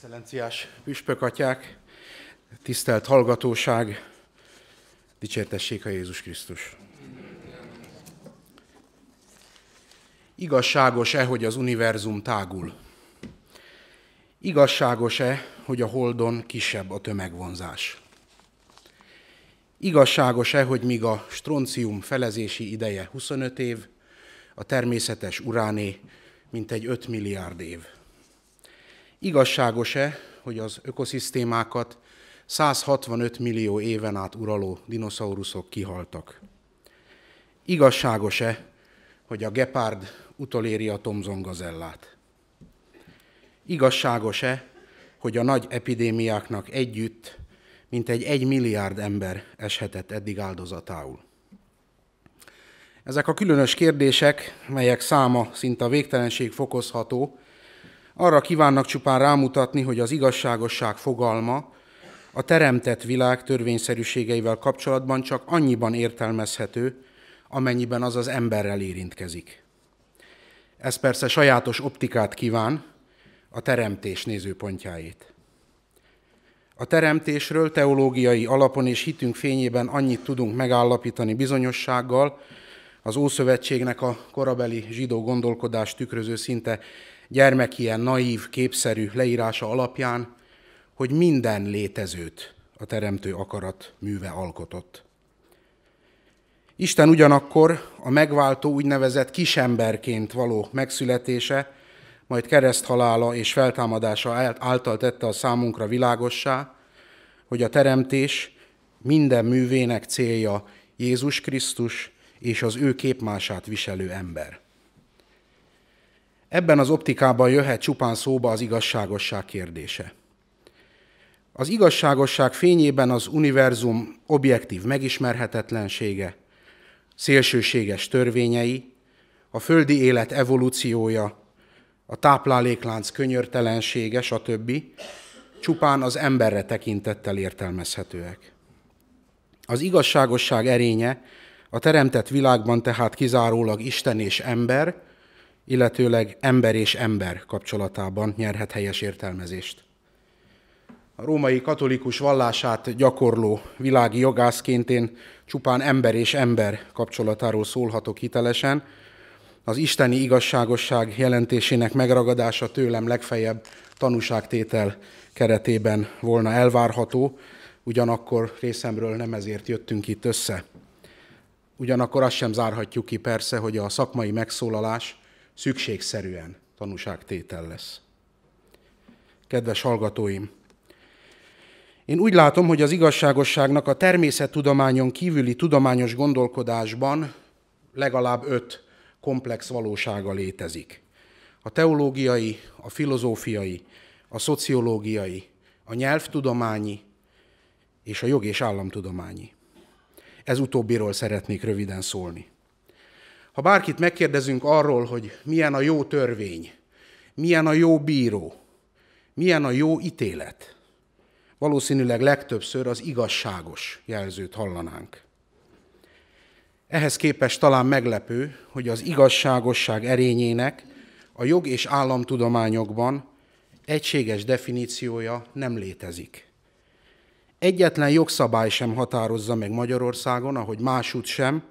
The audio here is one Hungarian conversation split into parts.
Excellenciás püspökatyák, tisztelt hallgatóság, dicsértessék a Jézus Krisztus! Igazságos-e, hogy az univerzum tágul? Igazságos-e, hogy a holdon kisebb a tömegvonzás? Igazságos-e, hogy míg a stroncium felezési ideje 25 év, a természetes uráné mintegy 5 milliárd év? Igazságos-e, hogy az ökoszisztémákat 165 millió éven át uraló dinoszauruszok kihaltak? Igazságos-e, hogy a gepárd utoléri a Tomzon gazellát? Igazságos-e, hogy a nagy epidémiáknak együtt mintegy egy milliárd ember eshetett eddig áldozatául? Ezek a különös kérdések, melyek száma szinte a végtelenség fokozható, arra kívánnak csupán rámutatni, hogy az igazságosság fogalma a teremtett világ törvényszerűségeivel kapcsolatban csak annyiban értelmezhető, amennyiben az az emberrel érintkezik. Ez persze sajátos optikát kíván, a teremtés nézőpontjáét. A teremtésről teológiai alapon és hitünk fényében annyit tudunk megállapítani bizonyossággal, az Ószövetségnek a korabeli zsidó gondolkodás tükröző szinte gyermek ilyen naív, képszerű leírása alapján, hogy minden létezőt a teremtő akarat műve alkotott. Isten ugyanakkor a megváltó úgynevezett kisemberként való megszületése, majd kereszthalála és feltámadása által tette a számunkra világossá, hogy a teremtés minden művének célja Jézus Krisztus és az ő képmását viselő ember. Ebben az optikában jöhet csupán szóba az igazságosság kérdése. Az igazságosság fényében az univerzum objektív megismerhetetlensége, szélsőséges törvényei, a földi élet evolúciója, a tápláléklánc könyörtelensége, stb. csupán az emberre tekintettel értelmezhetőek. Az igazságosság erénye a teremtett világban tehát kizárólag Isten és ember, illetőleg ember és ember kapcsolatában nyerhet helyes értelmezést. A római katolikus vallását gyakorló világi jogászként én csupán ember és ember kapcsolatáról szólhatok hitelesen. Az isteni igazságosság jelentésének megragadása tőlem legfeljebb tanúságtétel keretében volna elvárható, ugyanakkor részemről nem ezért jöttünk itt össze. Ugyanakkor azt sem zárhatjuk ki persze, hogy a szakmai megszólalás szükségszerűen tanúságtétel lesz. Kedves hallgatóim, én úgy látom, hogy az igazságosságnak a természettudományon kívüli tudományos gondolkodásban legalább öt komplex valósága létezik. A teológiai, a filozófiai, a szociológiai, a nyelvtudományi és a jog- és államtudományi. Ez utóbbiról szeretnék röviden szólni. Ha bárkit megkérdezünk arról, hogy milyen a jó törvény, milyen a jó bíró, milyen a jó ítélet, valószínűleg legtöbbször az igazságos jelzőt hallanánk. Ehhez képest talán meglepő, hogy az igazságosság erényének a jog és államtudományokban egységes definíciója nem létezik. Egyetlen jogszabály sem határozza meg Magyarországon, ahogy másút sem,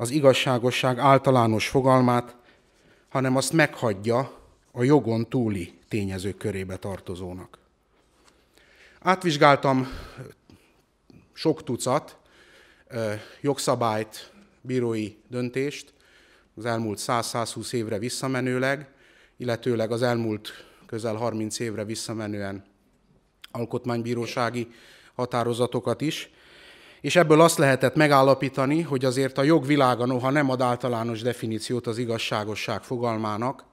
az igazságosság általános fogalmát, hanem azt meghagyja a jogon túli tényezők körébe tartozónak. Átvizsgáltam sok tucat jogszabályt, bírói döntést az elmúlt 100-120 évre visszamenőleg, illetőleg az elmúlt közel 30 évre visszamenően alkotmánybírósági határozatokat is, és ebből azt lehetett megállapítani, hogy azért a jog világa noha nem ad általános definíciót az igazságosság fogalmának,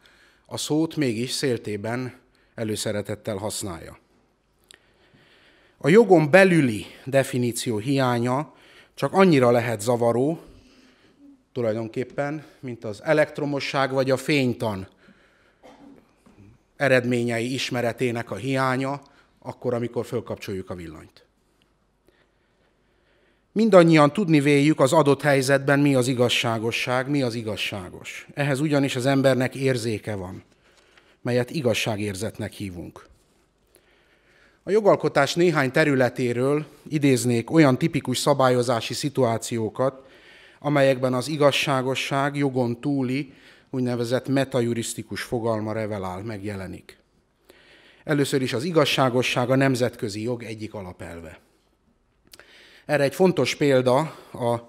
a szót mégis széltében előszeretettel használja. A jogon belüli definíció hiánya csak annyira lehet zavaró, tulajdonképpen, mint az elektromosság vagy a fénytan eredményei ismeretének a hiánya, akkor, amikor fölkapcsoljuk a villanyt. Mindannyian tudni véljük az adott helyzetben, mi az igazságosság, mi az igazságos. Ehhez ugyanis az embernek érzéke van, melyet igazságérzetnek hívunk. A jogalkotás néhány területéről idéznék olyan tipikus szabályozási szituációkat, amelyekben az igazságosság jogon túli, úgynevezett metajurisztikus fogalma revelál, megjelenik. Először is az igazságosság a nemzetközi jog egyik alapelve. Erre egy fontos példa a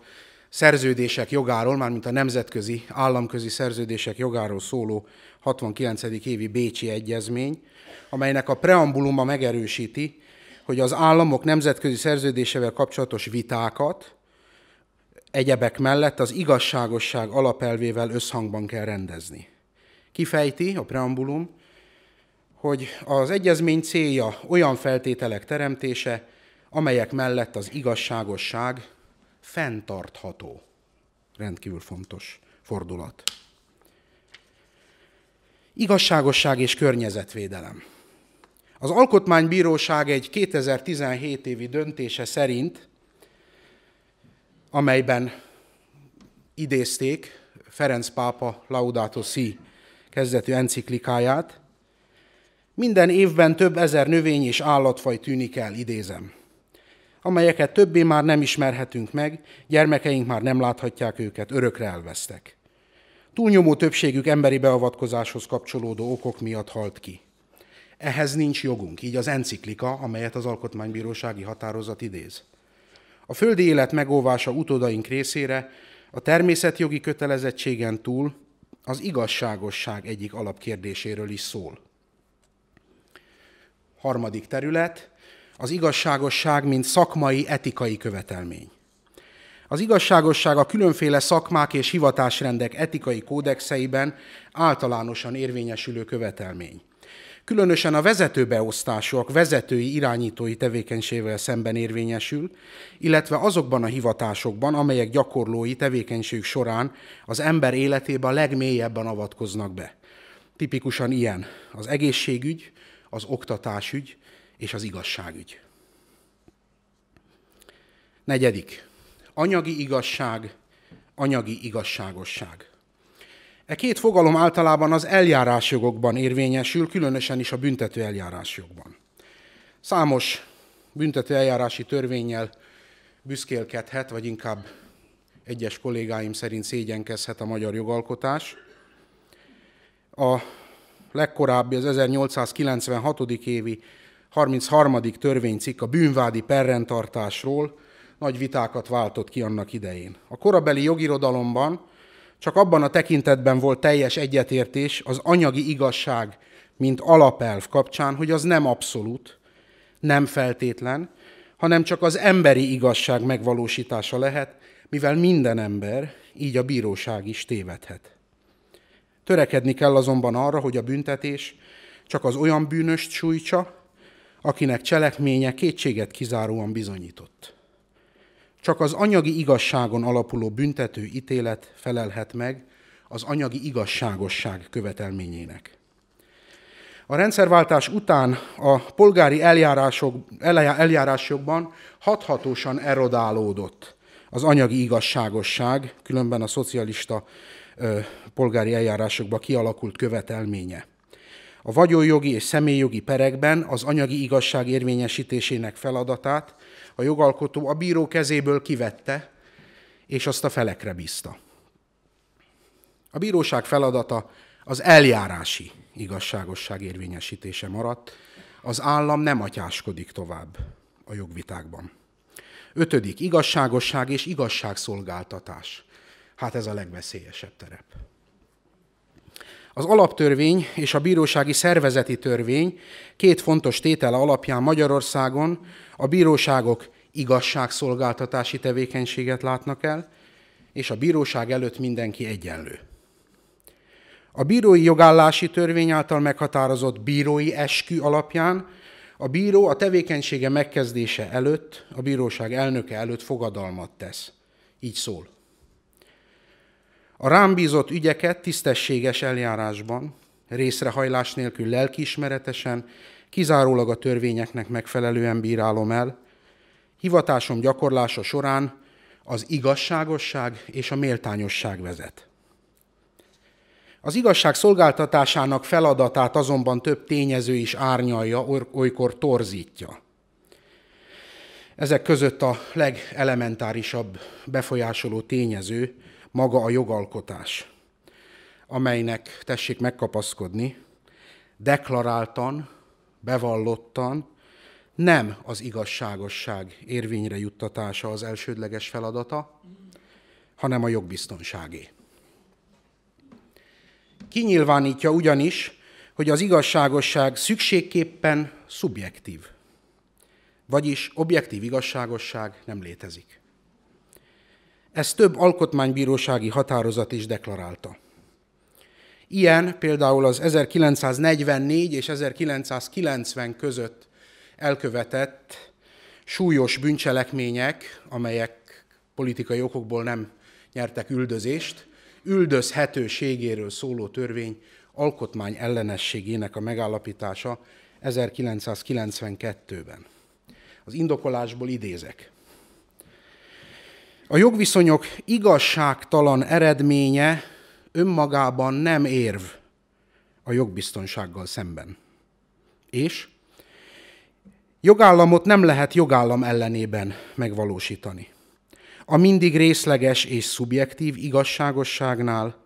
szerződések jogáról, mármint a nemzetközi államközi szerződések jogáról szóló 69. évi Bécsi Egyezmény, amelynek a preambuluma megerősíti, hogy az államok nemzetközi szerződésevel kapcsolatos vitákat egyebek mellett az igazságosság alapelvével összhangban kell rendezni. Kifejti a preambulum, hogy az egyezmény célja olyan feltételek teremtése, amelyek mellett az igazságosság fenntartható. Rendkívül fontos fordulat. Igazságosság és környezetvédelem. Az Alkotmánybíróság egy 2017 évi döntése szerint, amelyben idézték Ferenc pápa Laudato Si kezdetű enciklikáját, minden évben több ezer növény és állatfaj tűnik el, idézem amelyeket többé már nem ismerhetünk meg, gyermekeink már nem láthatják őket, örökre elvesztek. Túlnyomó többségük emberi beavatkozáshoz kapcsolódó okok miatt halt ki. Ehhez nincs jogunk, így az enciklika, amelyet az alkotmánybírósági határozat idéz. A földi élet megóvása utódaink részére a természetjogi kötelezettségen túl az igazságosság egyik alapkérdéséről is szól. Harmadik terület, az igazságosság, mint szakmai, etikai követelmény. Az igazságosság a különféle szakmák és hivatásrendek etikai kódexeiben általánosan érvényesülő követelmény. Különösen a vezetőbeosztások vezetői irányítói tevékenységével szemben érvényesül, illetve azokban a hivatásokban, amelyek gyakorlói tevékenység során az ember életébe a legmélyebben avatkoznak be. Tipikusan ilyen az egészségügy, az oktatásügy, és az igazságügy. Negyedik, anyagi igazság, anyagi igazságosság. E két fogalom általában az eljárásjogokban érvényesül, különösen is a büntető eljárásjogban. Számos büntető eljárási törvényel büszkélkedhet, vagy inkább egyes kollégáim szerint szégyenkezhet a magyar jogalkotás. A legkorábbi, az 1896. évi 33. törvénycikk a bűnvádi perrentartásról nagy vitákat váltott ki annak idején. A korabeli jogirodalomban csak abban a tekintetben volt teljes egyetértés az anyagi igazság, mint alapelv kapcsán, hogy az nem abszolút, nem feltétlen, hanem csak az emberi igazság megvalósítása lehet, mivel minden ember, így a bíróság is tévedhet. Törekedni kell azonban arra, hogy a büntetés csak az olyan bűnöst sújtsa, akinek cselekménye kétséget kizáróan bizonyított. Csak az anyagi igazságon alapuló büntető ítélet felelhet meg az anyagi igazságosság követelményének. A rendszerváltás után a polgári eljárások, eljárásokban hathatósan erodálódott az anyagi igazságosság, különben a szocialista ö, polgári eljárásokban kialakult követelménye a vagyonjogi és személyjogi perekben az anyagi igazság érvényesítésének feladatát a jogalkotó a bíró kezéből kivette, és azt a felekre bízta. A bíróság feladata az eljárási igazságosság érvényesítése maradt, az állam nem atyáskodik tovább a jogvitákban. Ötödik, igazságosság és igazságszolgáltatás. Hát ez a legveszélyesebb terep. Az alaptörvény és a bírósági szervezeti törvény két fontos tétele alapján Magyarországon a bíróságok igazságszolgáltatási tevékenységet látnak el, és a bíróság előtt mindenki egyenlő. A bírói jogállási törvény által meghatározott bírói eskü alapján a bíró a tevékenysége megkezdése előtt, a bíróság elnöke előtt fogadalmat tesz. Így szól. A rám bízott ügyeket tisztességes eljárásban, részrehajlás nélkül lelkiismeretesen, kizárólag a törvényeknek megfelelően bírálom el. Hivatásom gyakorlása során az igazságosság és a méltányosság vezet. Az igazság szolgáltatásának feladatát azonban több tényező is árnyalja, olykor torzítja. Ezek között a legelementárisabb befolyásoló tényező maga a jogalkotás, amelynek tessék megkapaszkodni, deklaráltan, bevallottan nem az igazságosság érvényre juttatása az elsődleges feladata, hanem a jogbiztonságé. Kinyilvánítja ugyanis, hogy az igazságosság szükségképpen szubjektív, vagyis objektív igazságosság nem létezik. Ezt több alkotmánybírósági határozat is deklarálta. Ilyen például az 1944 és 1990 között elkövetett súlyos bűncselekmények, amelyek politikai okokból nem nyertek üldözést, üldözhetőségéről szóló törvény alkotmány ellenességének a megállapítása 1992-ben. Az indokolásból idézek. A jogviszonyok igazságtalan eredménye önmagában nem érv a jogbiztonsággal szemben. És jogállamot nem lehet jogállam ellenében megvalósítani. A mindig részleges és szubjektív igazságosságnál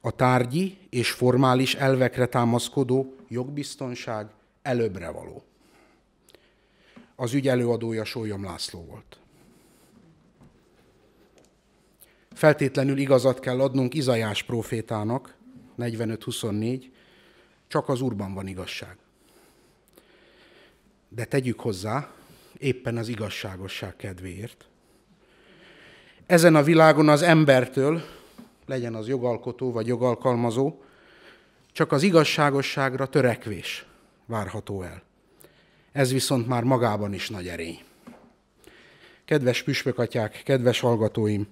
a tárgyi és formális elvekre támaszkodó jogbiztonság előbbre való. Az ügy előadója Sólyom László volt. Feltétlenül igazat kell adnunk Izajás profétának, 45-24, csak az Úrban van igazság. De tegyük hozzá, éppen az igazságosság kedvéért. Ezen a világon az embertől, legyen az jogalkotó vagy jogalkalmazó, csak az igazságosságra törekvés várható el. Ez viszont már magában is nagy erény. Kedves püspökatyák, kedves hallgatóim,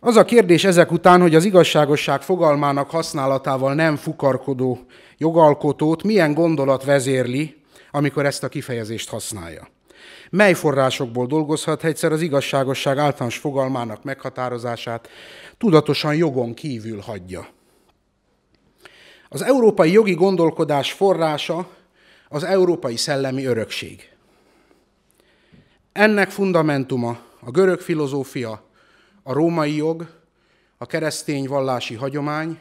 az a kérdés ezek után, hogy az igazságosság fogalmának használatával nem fukarkodó jogalkotót milyen gondolat vezérli, amikor ezt a kifejezést használja. Mely forrásokból dolgozhat egyszer az igazságosság általános fogalmának meghatározását tudatosan jogon kívül hagyja. Az európai jogi gondolkodás forrása az európai szellemi örökség. Ennek fundamentuma a görög filozófia, a római jog, a keresztény vallási hagyomány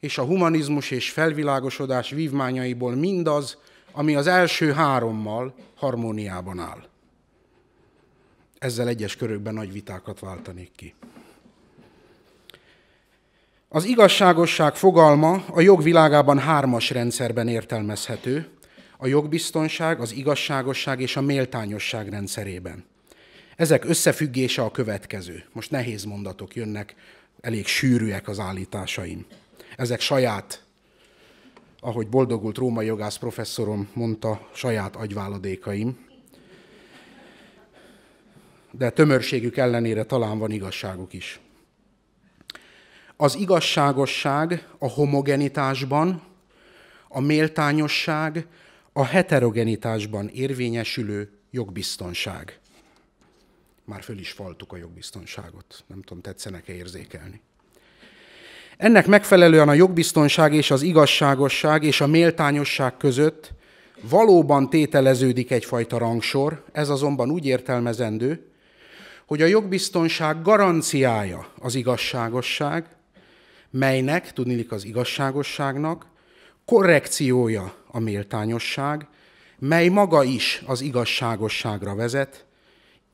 és a humanizmus és felvilágosodás vívmányaiból mindaz, ami az első hárommal harmóniában áll. Ezzel egyes körökben nagy vitákat váltanék ki. Az igazságosság fogalma a jogvilágában hármas rendszerben értelmezhető, a jogbiztonság, az igazságosság és a méltányosság rendszerében. Ezek összefüggése a következő. Most nehéz mondatok jönnek, elég sűrűek az állításaim. Ezek saját, ahogy boldogult római jogász professzorom mondta, saját agyváladékaim. De tömörségük ellenére talán van igazságuk is. Az igazságosság a homogenitásban, a méltányosság a heterogenitásban érvényesülő jogbiztonság már föl is faltuk a jogbiztonságot. Nem tudom, tetszenek-e érzékelni. Ennek megfelelően a jogbiztonság és az igazságosság és a méltányosság között valóban tételeződik egyfajta rangsor, ez azonban úgy értelmezendő, hogy a jogbiztonság garanciája az igazságosság, melynek, tudnilik az igazságosságnak, korrekciója a méltányosság, mely maga is az igazságosságra vezet,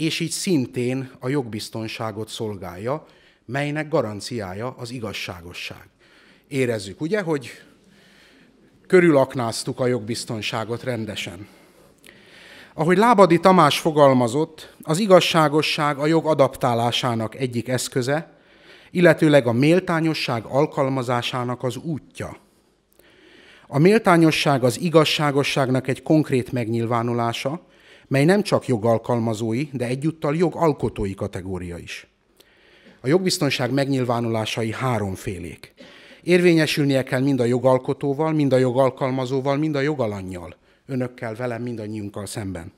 és így szintén a jogbiztonságot szolgálja, melynek garanciája az igazságosság. Érezzük, ugye, hogy körülaknáztuk a jogbiztonságot rendesen. Ahogy Lábadi Tamás fogalmazott, az igazságosság a jog adaptálásának egyik eszköze, illetőleg a méltányosság alkalmazásának az útja. A méltányosság az igazságosságnak egy konkrét megnyilvánulása, mely nem csak jogalkalmazói, de egyúttal jogalkotói kategória is. A jogbiztonság megnyilvánulásai háromfélék. Érvényesülnie kell mind a jogalkotóval, mind a jogalkalmazóval, mind a jogalannyal. Önökkel, velem, mindannyiunkkal szemben.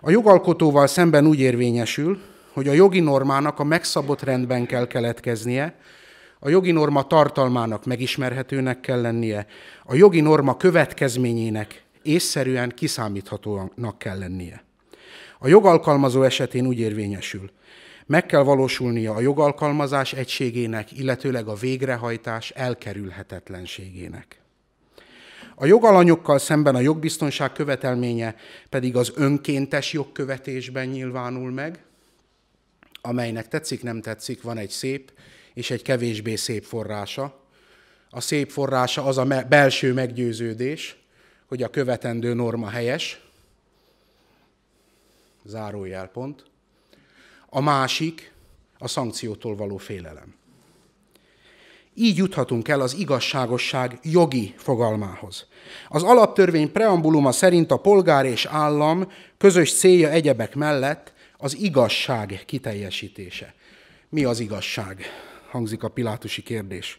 A jogalkotóval szemben úgy érvényesül, hogy a jogi normának a megszabott rendben kell keletkeznie, a jogi norma tartalmának megismerhetőnek kell lennie, a jogi norma következményének észszerűen kiszámíthatónak kell lennie. A jogalkalmazó esetén úgy érvényesül, meg kell valósulnia a jogalkalmazás egységének, illetőleg a végrehajtás elkerülhetetlenségének. A jogalanyokkal szemben a jogbiztonság követelménye pedig az önkéntes jogkövetésben nyilvánul meg, amelynek tetszik, nem tetszik, van egy szép és egy kevésbé szép forrása. A szép forrása az a belső meggyőződés, hogy a követendő norma helyes, zárójelpont, a másik a szankciótól való félelem. Így juthatunk el az igazságosság jogi fogalmához. Az alaptörvény preambuluma szerint a polgár és állam közös célja egyebek mellett az igazság kiteljesítése. Mi az igazság? Hangzik a pilátusi kérdés.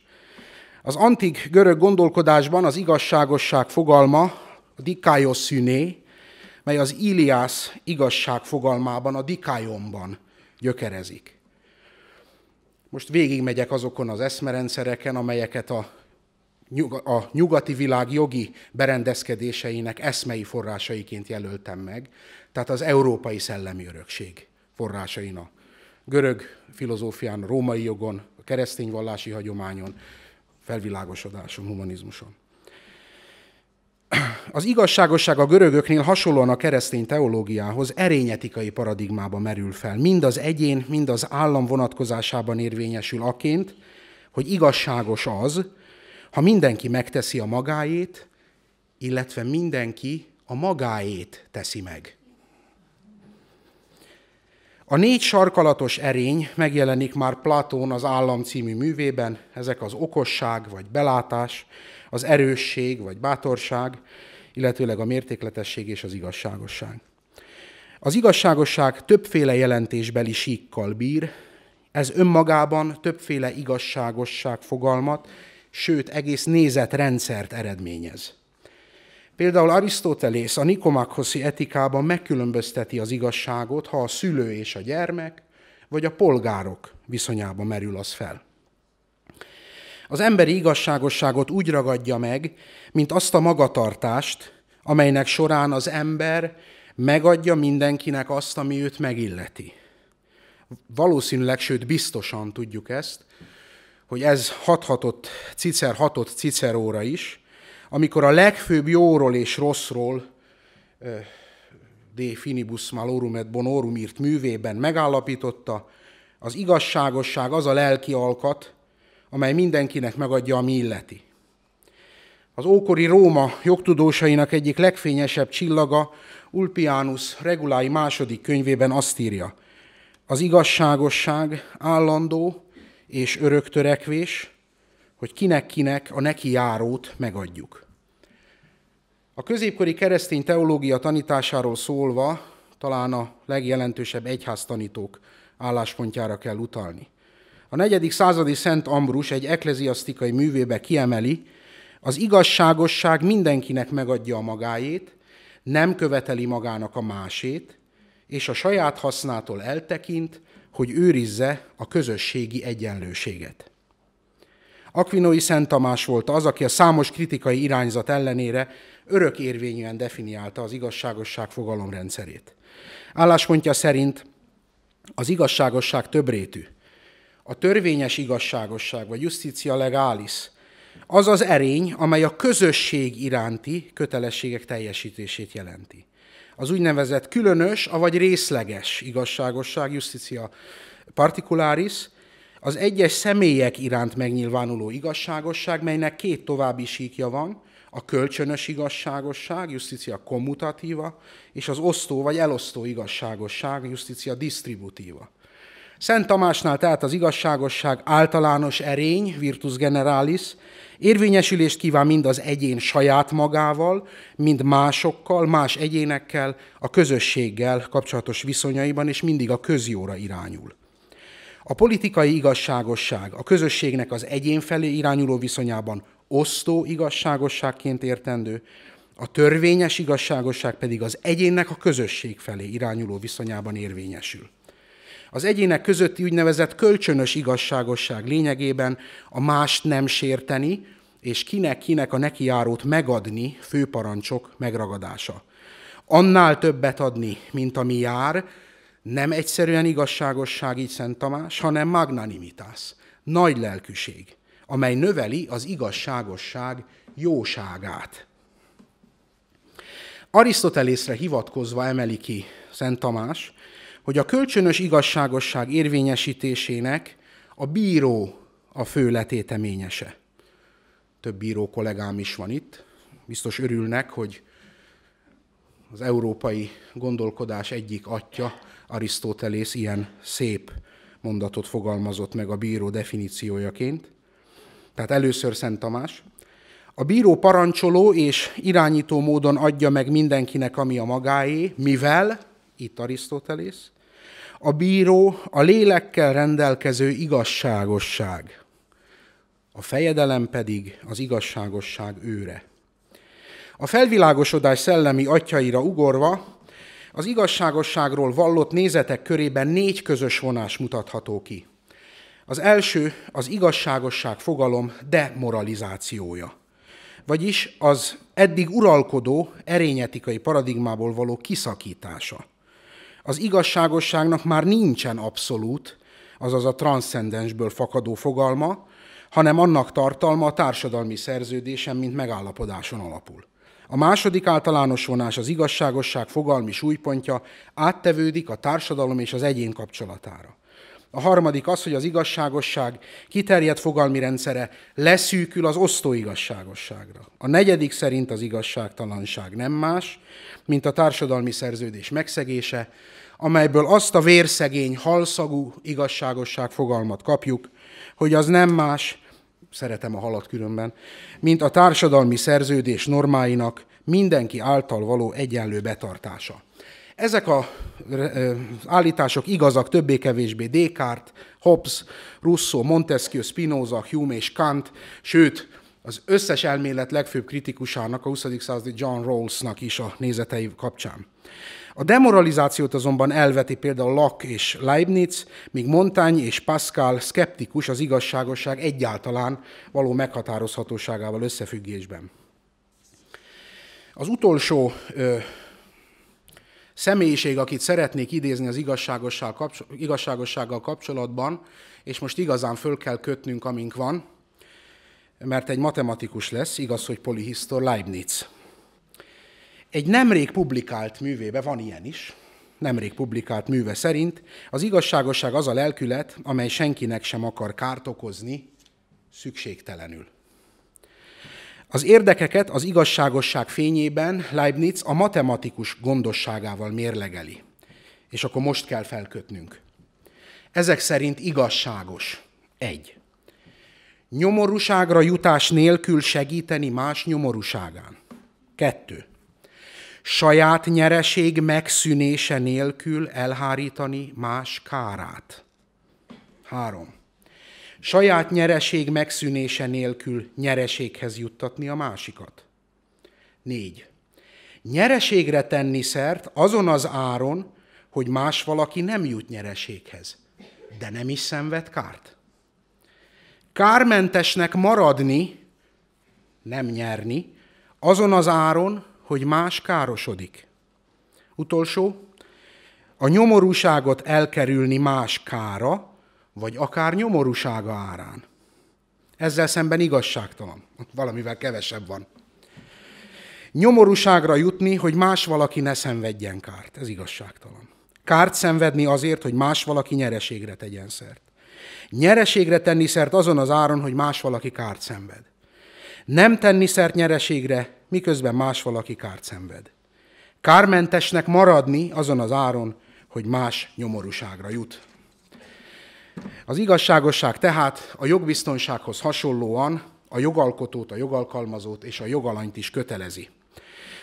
Az antik görög gondolkodásban az igazságosság fogalma a dikájos szüné, mely az Iliász igazság fogalmában, a dikájomban gyökerezik. Most végigmegyek azokon az eszmerendszereken, amelyeket a, a nyugati világ jogi berendezkedéseinek eszmei forrásaiként jelöltem meg, tehát az európai szellemi örökség forrásain a görög filozófián, a római jogon, a keresztény vallási hagyományon, felvilágosodáson, humanizmuson. Az igazságosság a görögöknél hasonlóan a keresztény teológiához erényetikai paradigmába merül fel. Mind az egyén, mind az állam vonatkozásában érvényesül aként, hogy igazságos az, ha mindenki megteszi a magáét, illetve mindenki a magáét teszi meg. A négy sarkalatos erény megjelenik már Platón az Állam című művében, ezek az okosság vagy belátás, az erősség vagy bátorság, illetőleg a mértékletesség és az igazságosság. Az igazságosság többféle jelentésbeli síkkal bír, ez önmagában többféle igazságosság fogalmat, sőt egész nézetrendszert eredményez. Például Arisztotelész a Nikomakhoszi etikában megkülönbözteti az igazságot, ha a szülő és a gyermek, vagy a polgárok viszonyába merül az fel. Az emberi igazságosságot úgy ragadja meg, mint azt a magatartást, amelynek során az ember megadja mindenkinek azt, ami őt megilleti. Valószínűleg, sőt biztosan tudjuk ezt, hogy ez hathatott, Cicer hatott Ciceróra is, amikor a legfőbb jóról és rosszról De finibus malorum et bonorum írt művében megállapította, az igazságosság az a lelki alkat, amely mindenkinek megadja, ami illeti. Az ókori Róma jogtudósainak egyik legfényesebb csillaga Ulpianus Regulai második könyvében azt írja, az igazságosság állandó és örök törekvés, hogy kinek-kinek a neki járót megadjuk. A középkori keresztény teológia tanításáról szólva talán a legjelentősebb egyháztanítók álláspontjára kell utalni. A negyedik századi Szent Ambrus egy ekleziasztikai művébe kiemeli, az igazságosság mindenkinek megadja a magáét, nem követeli magának a másét, és a saját hasznától eltekint, hogy őrizze a közösségi egyenlőséget. Aquinoi Szent Tamás volt az, aki a számos kritikai irányzat ellenére örök érvényűen definiálta az igazságosság fogalomrendszerét. Álláspontja szerint az igazságosság többrétű. A törvényes igazságosság, vagy justitia legalis, az az erény, amely a közösség iránti kötelességek teljesítését jelenti. Az úgynevezett különös, avagy részleges igazságosság, justitia particularis, az egyes személyek iránt megnyilvánuló igazságosság, melynek két további síkja van, a kölcsönös igazságosság, justícia kommutatíva, és az osztó vagy elosztó igazságosság, justícia disztributíva. Szent Tamásnál tehát az igazságosság általános erény, virtus generalis, érvényesülést kíván mind az egyén saját magával, mind másokkal, más egyénekkel, a közösséggel kapcsolatos viszonyaiban, és mindig a közjóra irányul. A politikai igazságosság a közösségnek az egyén felé irányuló viszonyában osztó igazságosságként értendő, a törvényes igazságosság pedig az egyénnek a közösség felé irányuló viszonyában érvényesül. Az egyének közötti úgynevezett kölcsönös igazságosság lényegében a mást nem sérteni, és kinek-kinek a neki járót megadni főparancsok megragadása. Annál többet adni, mint ami jár, nem egyszerűen igazságosság, így Szent Tamás, hanem magnanimitás, nagy lelkűség, amely növeli az igazságosság jóságát. Arisztotelészre hivatkozva emeli ki Szent Tamás, hogy a kölcsönös igazságosság érvényesítésének a bíró a fő letéteményese. Több bíró kollégám is van itt, biztos örülnek, hogy az európai gondolkodás egyik atya, Arisztotelész ilyen szép mondatot fogalmazott meg a bíró definíciójaként. Tehát először Szent Tamás. A bíró parancsoló és irányító módon adja meg mindenkinek, ami a magáé, mivel, itt Arisztotelész, a bíró a lélekkel rendelkező igazságosság, a fejedelem pedig az igazságosság őre. A felvilágosodás szellemi atyaira ugorva, az igazságosságról vallott nézetek körében négy közös vonás mutatható ki. Az első az igazságosság fogalom demoralizációja, vagyis az eddig uralkodó erényetikai paradigmából való kiszakítása. Az igazságosságnak már nincsen abszolút, azaz a transzcendensből fakadó fogalma, hanem annak tartalma a társadalmi szerződésen, mint megállapodáson alapul. A második általános vonás az igazságosság fogalmi súlypontja áttevődik a társadalom és az egyén kapcsolatára. A harmadik az, hogy az igazságosság kiterjedt fogalmi rendszere leszűkül az osztó igazságosságra. A negyedik szerint az igazságtalanság nem más, mint a társadalmi szerződés megszegése, amelyből azt a vérszegény, halszagú igazságosság fogalmat kapjuk, hogy az nem más, szeretem a halat különben, mint a társadalmi szerződés normáinak mindenki által való egyenlő betartása. Ezek az állítások igazak többé-kevésbé Descartes, Hobbes, Rousseau, Montesquieu, Spinoza, Hume és Kant, sőt, az összes elmélet legfőbb kritikusának, a 20. századi John Rawlsnak is a nézetei kapcsán. A demoralizációt azonban elveti például Locke és Leibniz, míg Montaigne és Pascal szkeptikus az igazságosság egyáltalán való meghatározhatóságával összefüggésben. Az utolsó ö, személyiség, akit szeretnék idézni az igazságosság kapcsol- igazságossággal kapcsolatban, és most igazán föl kell kötnünk, amink van, mert egy matematikus lesz, igaz, hogy polihisztor Leibniz. Egy nemrég publikált művébe van ilyen is, nemrég publikált műve szerint, az igazságosság az a lelkület, amely senkinek sem akar kárt okozni, szükségtelenül. Az érdekeket az igazságosság fényében Leibniz a matematikus gondosságával mérlegeli. És akkor most kell felkötnünk. Ezek szerint igazságos. Egy. Nyomorúságra jutás nélkül segíteni más nyomorúságán. Kettő saját nyereség megszűnése nélkül elhárítani más kárát. Három. Saját nyereség megszűnése nélkül nyereséghez juttatni a másikat. Négy. Nyereségre tenni szert azon az áron, hogy más valaki nem jut nyereséghez, de nem is szenved kárt. Kármentesnek maradni, nem nyerni, azon az áron, hogy más károsodik. Utolsó, a nyomorúságot elkerülni más kára, vagy akár nyomorúsága árán. Ezzel szemben igazságtalan, valamivel kevesebb van. Nyomorúságra jutni, hogy más valaki ne szenvedjen kárt, ez igazságtalan. Kárt szenvedni azért, hogy más valaki nyereségre tegyen szert. Nyereségre tenni szert azon az áron, hogy más valaki kárt szenved. Nem tenni szert nyereségre, miközben más valaki kárt szenved. Kármentesnek maradni azon az áron, hogy más nyomorúságra jut. Az igazságosság tehát a jogbiztonsághoz hasonlóan a jogalkotót, a jogalkalmazót és a jogalanyt is kötelezi.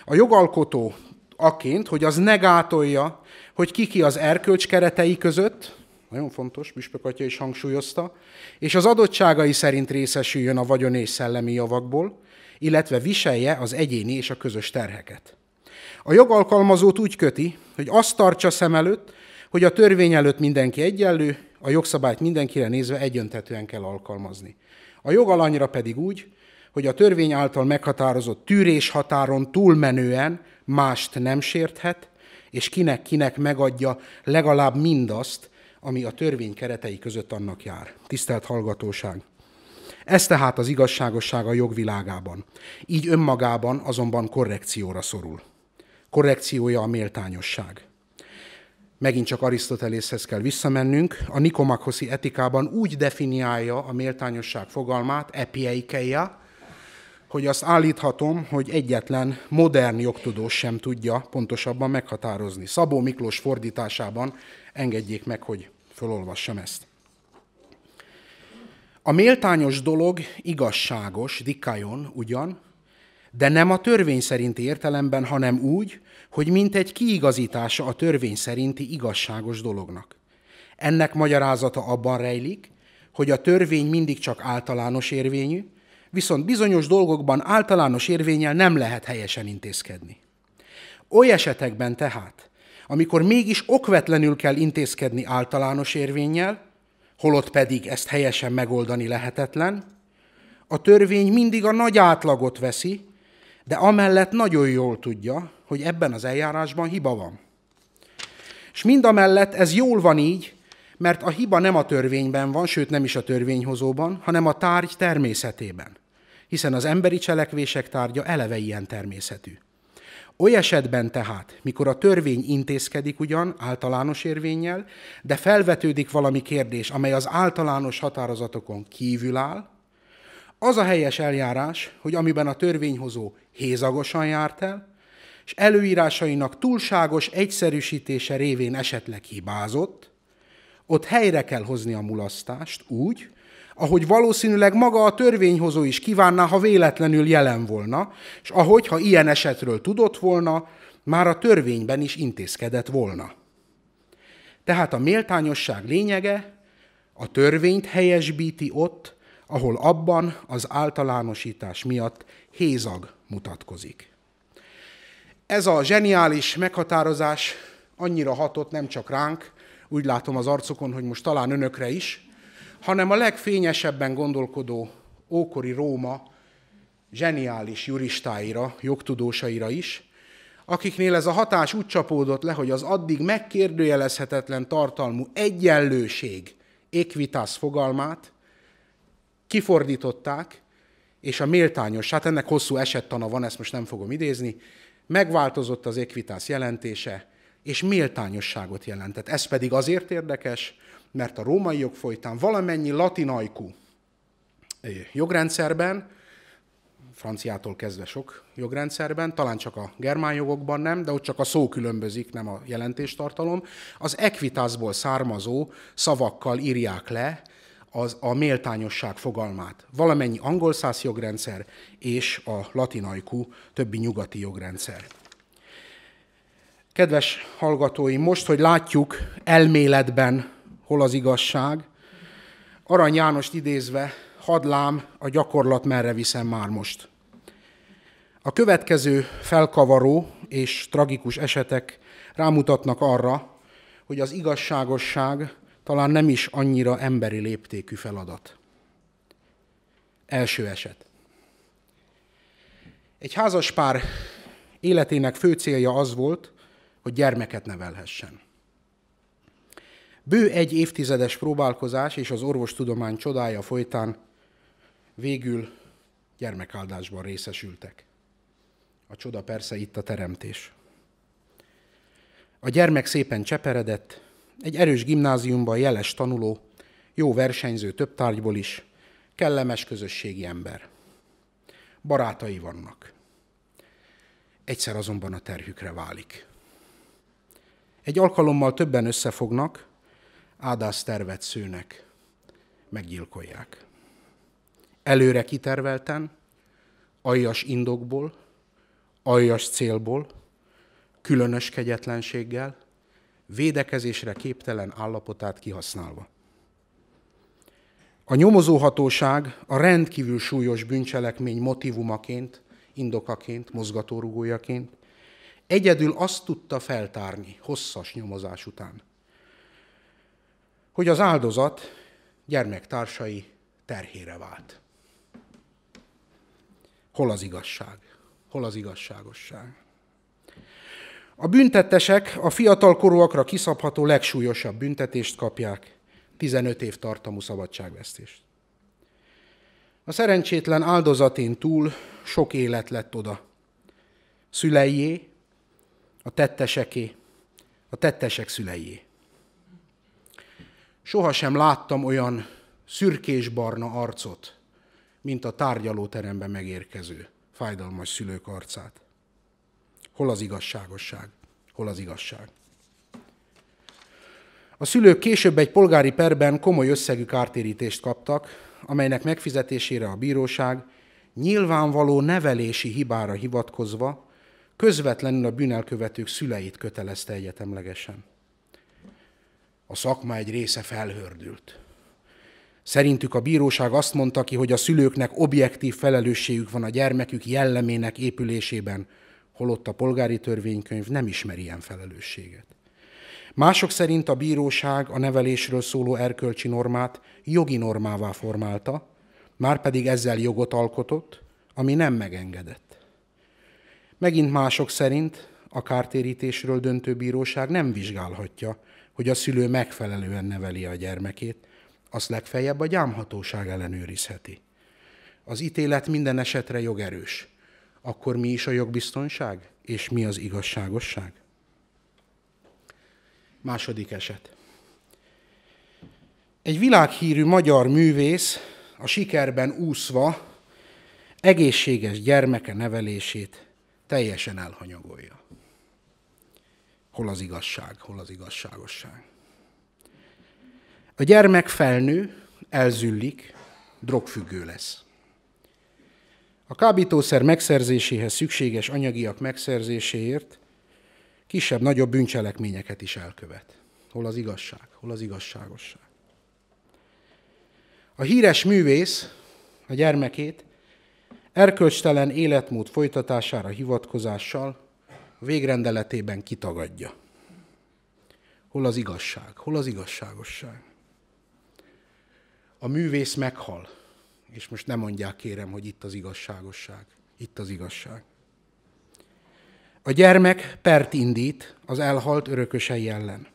A jogalkotó aként, hogy az negátolja, hogy kiki az erkölcs keretei között, nagyon fontos, Büspök is hangsúlyozta, és az adottságai szerint részesüljön a vagyon és szellemi javakból, illetve viselje az egyéni és a közös terheket. A jogalkalmazót úgy köti, hogy azt tartsa szem előtt, hogy a törvény előtt mindenki egyenlő, a jogszabályt mindenkire nézve egyöntetően kell alkalmazni. A jogalanyra pedig úgy, hogy a törvény által meghatározott tűrés határon túlmenően mást nem sérthet, és kinek-kinek megadja legalább mindazt, ami a törvény keretei között annak jár. Tisztelt hallgatóság! Ez tehát az igazságosság a jogvilágában. Így önmagában azonban korrekcióra szorul. Korrekciója a méltányosság. Megint csak Arisztotelészhez kell visszamennünk. A Nikomakhoszi etikában úgy definiálja a méltányosság fogalmát, epieikeia, hogy azt állíthatom, hogy egyetlen modern jogtudós sem tudja pontosabban meghatározni. Szabó Miklós fordításában engedjék meg, hogy felolvassam ezt. A méltányos dolog igazságos, dikajon ugyan, de nem a törvény szerinti értelemben, hanem úgy, hogy mint egy kiigazítása a törvény szerinti igazságos dolognak. Ennek magyarázata abban rejlik, hogy a törvény mindig csak általános érvényű, viszont bizonyos dolgokban általános érvényel nem lehet helyesen intézkedni. Oly esetekben tehát, amikor mégis okvetlenül kell intézkedni általános érvényel, holott pedig ezt helyesen megoldani lehetetlen, a törvény mindig a nagy átlagot veszi, de amellett nagyon jól tudja, hogy ebben az eljárásban hiba van. És mindamellett ez jól van így, mert a hiba nem a törvényben van, sőt nem is a törvényhozóban, hanem a tárgy természetében. Hiszen az emberi cselekvések tárgya eleve ilyen természetű. Oly esetben tehát, mikor a törvény intézkedik ugyan általános érvényel, de felvetődik valami kérdés, amely az általános határozatokon kívül áll, az a helyes eljárás, hogy amiben a törvényhozó hézagosan járt el, és előírásainak túlságos egyszerűsítése révén esetleg hibázott, ott helyre kell hozni a mulasztást úgy, ahogy valószínűleg maga a törvényhozó is kívánná, ha véletlenül jelen volna, és ahogy, ha ilyen esetről tudott volna, már a törvényben is intézkedett volna. Tehát a méltányosság lényege a törvényt helyesbíti ott, ahol abban az általánosítás miatt hézag mutatkozik. Ez a zseniális meghatározás annyira hatott nem csak ránk, úgy látom az arcokon, hogy most talán önökre is, hanem a legfényesebben gondolkodó ókori Róma zseniális juristáira, jogtudósaira is, akiknél ez a hatás úgy csapódott le, hogy az addig megkérdőjelezhetetlen tartalmú egyenlőség equitas fogalmát kifordították, és a méltányos, hát ennek hosszú esettana van, ezt most nem fogom idézni, megváltozott az equitas jelentése, és méltányosságot jelentett. Ez pedig azért érdekes, mert a római jog folytán valamennyi latinajkú eh, jogrendszerben, franciától kezdve sok jogrendszerben, talán csak a germán jogokban nem, de ott csak a szó különbözik, nem a jelentéstartalom, az equitasból származó szavakkal írják le az, a méltányosság fogalmát. Valamennyi angol száz jogrendszer és a latinajkú többi nyugati jogrendszer. Kedves hallgatói, most, hogy látjuk elméletben hol az igazság. Arany Jánost idézve, hadlám, a gyakorlat merre viszem már most. A következő felkavaró és tragikus esetek rámutatnak arra, hogy az igazságosság talán nem is annyira emberi léptékű feladat. Első eset. Egy házaspár életének fő célja az volt, hogy gyermeket nevelhessen. Bő egy évtizedes próbálkozás és az orvostudomány csodája folytán végül gyermekáldásban részesültek. A csoda persze itt a teremtés. A gyermek szépen cseperedett, egy erős gimnáziumban jeles tanuló, jó versenyző több tárgyból is, kellemes közösségi ember. Barátai vannak. Egyszer azonban a terhükre válik. Egy alkalommal többen összefognak, Ádász tervet szőnek, meggyilkolják. Előre kitervelten, aljas indokból, aljas célból, különös kegyetlenséggel, védekezésre képtelen állapotát kihasználva. A nyomozóhatóság a rendkívül súlyos bűncselekmény motivumaként, indokaként, mozgatórugójaként egyedül azt tudta feltárni hosszas nyomozás után, hogy az áldozat gyermektársai terhére vált. Hol az igazság? Hol az igazságosság? A büntettesek a fiatalkorúakra kiszabható legsúlyosabb büntetést kapják, 15 év tartamú szabadságvesztést. A szerencsétlen áldozatén túl sok élet lett oda. Szüleié, a tetteseké, a tettesek szüleié. Sohasem láttam olyan szürkésbarna arcot, mint a tárgyalóterembe megérkező fájdalmas szülők arcát. Hol az igazságosság? Hol az igazság? A szülők később egy polgári perben komoly összegű kártérítést kaptak, amelynek megfizetésére a bíróság nyilvánvaló nevelési hibára hivatkozva közvetlenül a bűnelkövetők szüleit kötelezte egyetemlegesen a szakma egy része felhördült. Szerintük a bíróság azt mondta ki, hogy a szülőknek objektív felelősségük van a gyermekük jellemének épülésében, holott a polgári törvénykönyv nem ismer ilyen felelősséget. Mások szerint a bíróság a nevelésről szóló erkölcsi normát jogi normává formálta, már pedig ezzel jogot alkotott, ami nem megengedett. Megint mások szerint a kártérítésről döntő bíróság nem vizsgálhatja hogy a szülő megfelelően neveli a gyermekét, azt legfeljebb a gyámhatóság ellenőrizheti. Az ítélet minden esetre jogerős. Akkor mi is a jogbiztonság, és mi az igazságosság? Második eset. Egy világhírű magyar művész a sikerben úszva egészséges gyermeke nevelését teljesen elhanyagolja hol az igazság, hol az igazságosság. A gyermek felnő, elzüllik, drogfüggő lesz. A kábítószer megszerzéséhez szükséges anyagiak megszerzéséért kisebb-nagyobb bűncselekményeket is elkövet. Hol az igazság, hol az igazságosság. A híres művész a gyermekét erkölcstelen életmód folytatására hivatkozással végrendeletében kitagadja. Hol az igazság? Hol az igazságosság? A művész meghal, és most nem mondják kérem, hogy itt az igazságosság, itt az igazság. A gyermek pert indít az elhalt örökösei ellen.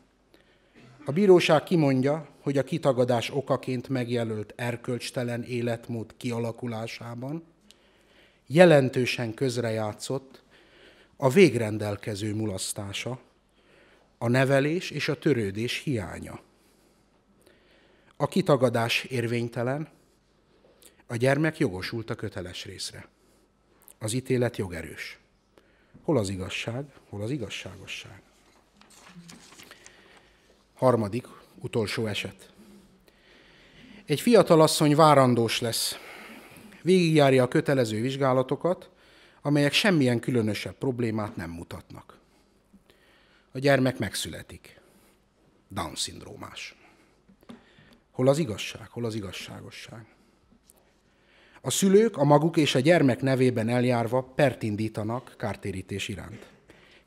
A bíróság kimondja, hogy a kitagadás okaként megjelölt erkölcstelen életmód kialakulásában jelentősen közrejátszott a végrendelkező mulasztása, a nevelés és a törődés hiánya. A kitagadás érvénytelen, a gyermek jogosult a köteles részre. Az ítélet jogerős. Hol az igazság, hol az igazságosság. Harmadik, utolsó eset. Egy fiatal asszony várandós lesz. Végigjárja a kötelező vizsgálatokat, amelyek semmilyen különösebb problémát nem mutatnak. A gyermek megszületik. Down-szindrómás. Hol az igazság, hol az igazságosság? A szülők a maguk és a gyermek nevében eljárva pert indítanak kártérítés iránt.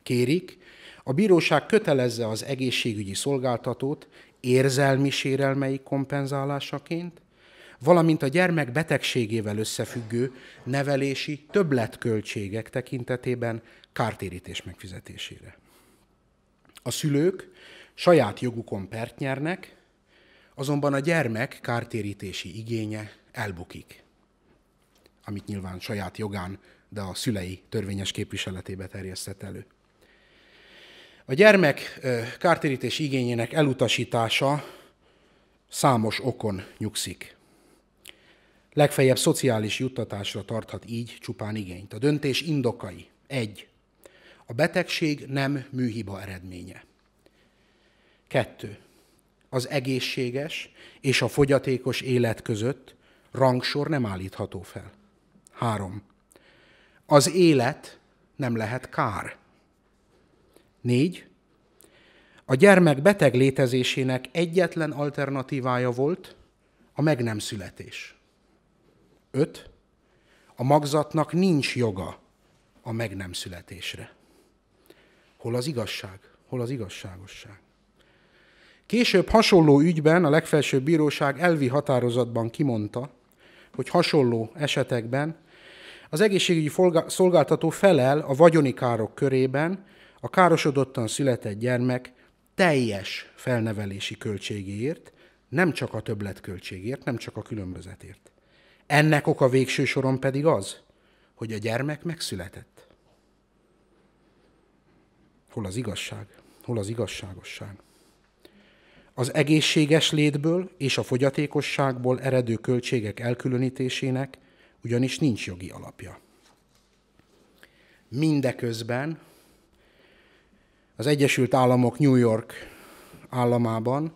Kérik, a bíróság kötelezze az egészségügyi szolgáltatót érzelmi sérelmei kompenzálásaként, valamint a gyermek betegségével összefüggő nevelési többletköltségek tekintetében kártérítés megfizetésére. A szülők saját jogukon pert nyernek, azonban a gyermek kártérítési igénye elbukik, amit nyilván saját jogán, de a szülei törvényes képviseletébe terjesztett elő. A gyermek kártérítés igényének elutasítása számos okon nyugszik. Legfeljebb szociális juttatásra tarthat így csupán igényt. A döntés indokai. egy, A betegség nem műhiba eredménye. kettő, Az egészséges és a fogyatékos élet között rangsor nem állítható fel. három, Az élet nem lehet kár. négy, A gyermek beteg létezésének egyetlen alternatívája volt a meg nem születés. 5. A magzatnak nincs joga a meg nem születésre. Hol az igazság? Hol az igazságosság? Később hasonló ügyben a legfelsőbb bíróság elvi határozatban kimondta, hogy hasonló esetekben az egészségügyi szolgáltató felel a vagyoni károk körében a károsodottan született gyermek teljes felnevelési költségéért, nem csak a többletköltségért, nem csak a különbözetért. Ennek oka végső soron pedig az, hogy a gyermek megszületett. Hol az igazság? Hol az igazságosság? Az egészséges létből és a fogyatékosságból eredő költségek elkülönítésének ugyanis nincs jogi alapja. Mindeközben az Egyesült Államok New York államában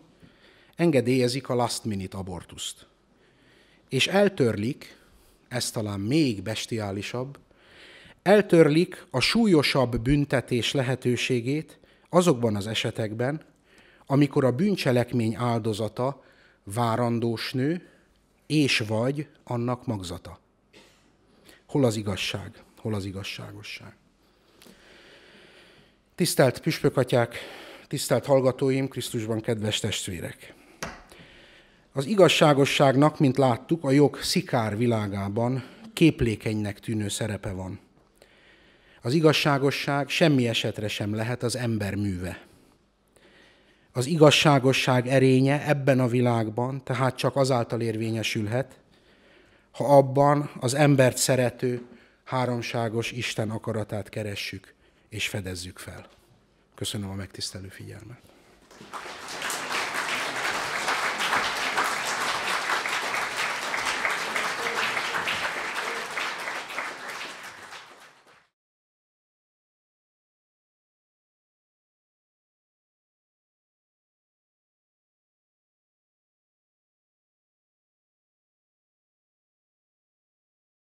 engedélyezik a last minute abortuszt és eltörlik, ez talán még bestiálisabb, eltörlik a súlyosabb büntetés lehetőségét azokban az esetekben, amikor a bűncselekmény áldozata várandós nő és vagy annak magzata. Hol az igazság, hol az igazságosság? Tisztelt püspökatyák, tisztelt hallgatóim, Krisztusban kedves testvérek! Az igazságosságnak, mint láttuk, a jog szikár világában képlékenynek tűnő szerepe van. Az igazságosság semmi esetre sem lehet az ember műve. Az igazságosság erénye ebben a világban tehát csak azáltal érvényesülhet, ha abban az embert szerető, háromságos Isten akaratát keressük és fedezzük fel. Köszönöm a megtisztelő figyelmet.